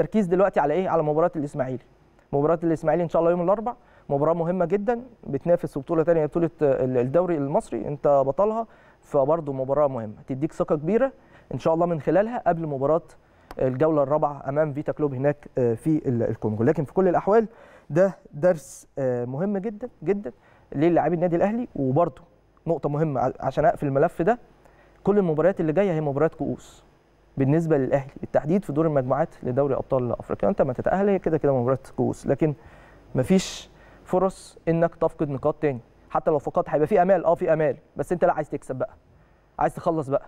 التركيز دلوقتي على ايه على مباراه الاسماعيلي مباراه الاسماعيلي ان شاء الله يوم الاربعاء مباراه مهمه جدا بتنافس بطوله ثانيه بطوله الدوري المصري انت بطلها فبرضه مباراه مهمه تديك ثقه كبيره ان شاء الله من خلالها قبل مباراه الجوله الرابعه امام فيتا كلوب هناك آه، في الكونغو لكن في كل الاحوال ده درس آه، مهم جدا جدا للاعبي النادي الاهلي وبرضه نقطه مهمه عشان اقفل الملف ده كل المباريات اللي جايه هي مباريات كؤوس بالنسبه للاهلي بالتحديد في دور المجموعات لدوري ابطال افريقيا انت ما تتاهل هي كده كده مباراه كؤوس لكن مفيش فرص انك تفقد نقاط تاني حتى لو فقدت هيبقى في امال اه في امال بس انت لا عايز تكسب بقى عايز تخلص بقى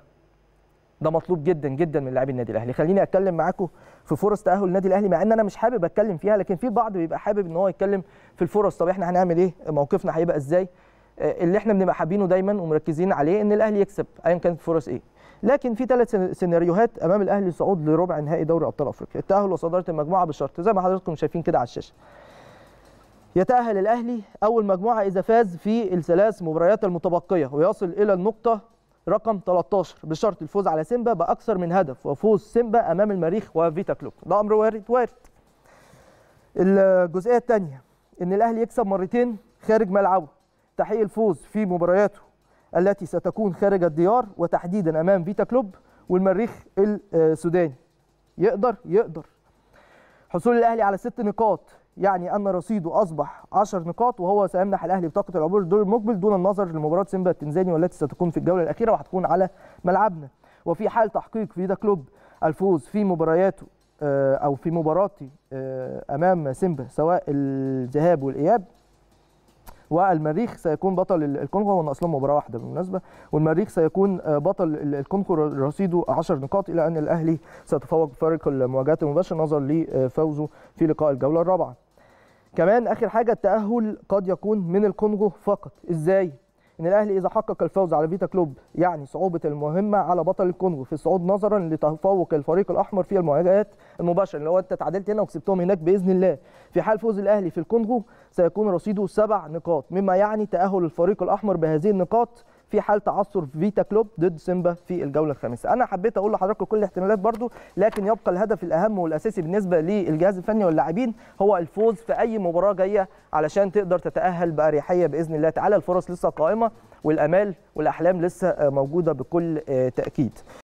ده مطلوب جدا جدا من لاعبي النادي الاهلي خليني اتكلم معاكم في فرص تاهل النادي الاهلي مع ان انا مش حابب اتكلم فيها لكن في بعض بيبقى حابب ان هو يتكلم في الفرص طب احنا هنعمل ايه موقفنا هيبقى ازاي آه، اللي احنا بنبقى حابينه دايما ومركزين عليه ان الاهلي يكسب ايا كانت الفرص ايه لكن في ثلاث سيناريوهات امام الاهلي الصعود لربع نهائي دوري ابطال افريقيا التاهل وصداره المجموعه بشرط زي ما حضراتكم شايفين كده على الشاشه يتأهل الأهلي أول مجموعة إذا فاز في الثلاث مباريات المتبقية ويصل إلى النقطة رقم 13 بشرط الفوز على سيمبا بأكثر من هدف وفوز سيمبا أمام المريخ وفيتا كلوب ده أمر وارد وارد الجزئية الثانية إن الأهلي يكسب مرتين خارج ملعبه تحقيق الفوز في مبارياته التي ستكون خارج الديار وتحديدا امام فيتا كلوب والمريخ السوداني يقدر يقدر حصول الاهلي على ست نقاط يعني ان رصيده اصبح 10 نقاط وهو سيمنح الاهلي بطاقه العبور الدور المقبل دون النظر لمباراه سيمبا التنزاني والتي ستكون في الجوله الاخيره وهتكون على ملعبنا وفي حال تحقيق فيدا كلوب الفوز في مبارياته آه، او في مباراتي آه، امام سيمبا سواء الذهاب والاياب والمريخ سيكون بطل الكونغو هو اصلا مباراه واحده بالمناسبه والمريخ سيكون آه، بطل الكونغو رصيده 10 نقاط الى ان الاهلي سيتفوق بفارق المواجهات المباشره نظرا لفوزه آه، في لقاء الجوله الرابعه. كمان اخر حاجه التاهل قد يكون من الكونغو فقط ازاي؟ ان الاهلي اذا حقق الفوز على فيتا كلوب يعني صعوبه المهمه على بطل الكونغو في الصعود نظرا لتفوق الفريق الاحمر في المواجهات المباشره لو انت تعادلت هنا وكسبتهم هناك باذن الله في حال فوز الاهلي في الكونغو سيكون رصيده سبع نقاط مما يعني تأهل الفريق الأحمر بهذه النقاط في حال تعثر فيتا كلوب ضد سيمبا في الجوله الخامسه انا حبيت اقول لحضراتكم كل الاحتمالات برضو لكن يبقى الهدف الاهم والاساسي بالنسبه للجهاز الفني واللاعبين هو الفوز في اي مباراه جايه علشان تقدر تتاهل باريحيه باذن الله تعالى الفرص لسه قائمه والامال والاحلام لسه موجوده بكل آه، تاكيد